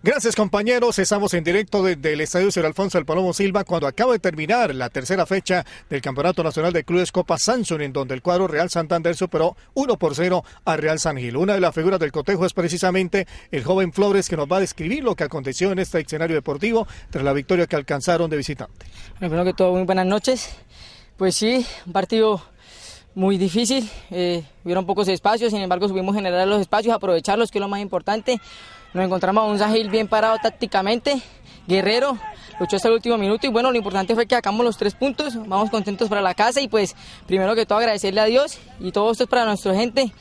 Gracias compañeros, estamos en directo desde el Estadio Sir Alfonso del Palomo Silva cuando acaba de terminar la tercera fecha del Campeonato Nacional de Clubes Copa Samsung en donde el cuadro Real Santander superó 1 por 0 a Real San Gil. Una de las figuras del cotejo es precisamente el joven Flores que nos va a describir lo que aconteció en este escenario deportivo tras la victoria que alcanzaron de visitante. Bueno, primero que todo, muy buenas noches. Pues sí, un partido muy difícil, eh, hubo pocos espacios, sin embargo subimos generar los espacios, aprovecharlos, que es lo más importante. Nos encontramos a un Sahil bien parado tácticamente, guerrero, luchó hasta el último minuto y bueno, lo importante fue que sacamos los tres puntos, vamos contentos para la casa y pues primero que todo agradecerle a Dios y todo esto es para nuestra gente.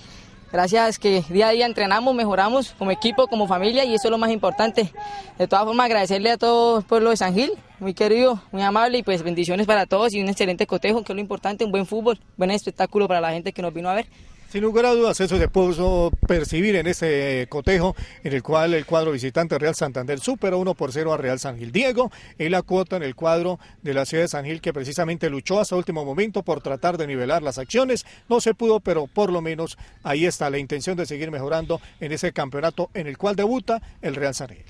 Gracias que día a día entrenamos, mejoramos como equipo, como familia y eso es lo más importante. De todas formas, agradecerle a todo el pueblo de San Gil, muy querido, muy amable y pues bendiciones para todos y un excelente cotejo, que es lo importante, un buen fútbol, buen espectáculo para la gente que nos vino a ver. Sin lugar a dudas, eso se pudo percibir en ese cotejo en el cual el cuadro visitante Real Santander superó 1 por 0 a Real San Gil. Diego en la cuota en el cuadro de la ciudad de San Gil que precisamente luchó hasta último momento por tratar de nivelar las acciones. No se pudo, pero por lo menos ahí está la intención de seguir mejorando en ese campeonato en el cual debuta el Real San Gil.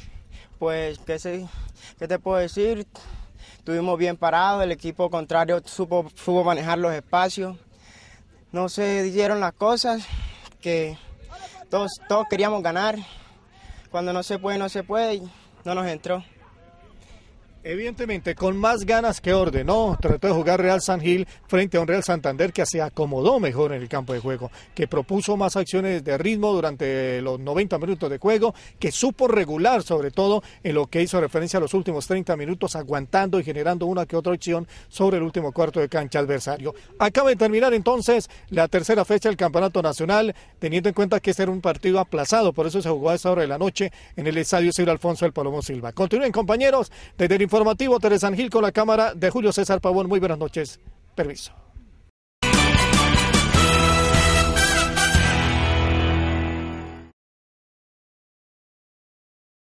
Pues, ¿qué, qué te puedo decir? Estuvimos bien parados, el equipo contrario supo manejar los espacios no se dijeron las cosas que todos, todos queríamos ganar. Cuando no se puede, no se puede y no nos entró. Evidentemente, con más ganas que ordenó, trató de jugar Real San Gil frente a un Real Santander que se acomodó mejor en el campo de juego, que propuso más acciones de ritmo durante los 90 minutos de juego, que supo regular sobre todo en lo que hizo referencia a los últimos 30 minutos, aguantando y generando una que otra acción sobre el último cuarto de cancha adversario. Acaba de terminar entonces la tercera fecha del Campeonato Nacional, teniendo en cuenta que este era un partido aplazado, por eso se jugó a esa hora de la noche en el Estadio Ciro Alfonso del Palomo Silva. Continúen compañeros, desde el informativo Teresa Angil con la cámara de Julio César Pavón. Muy buenas noches. Permiso.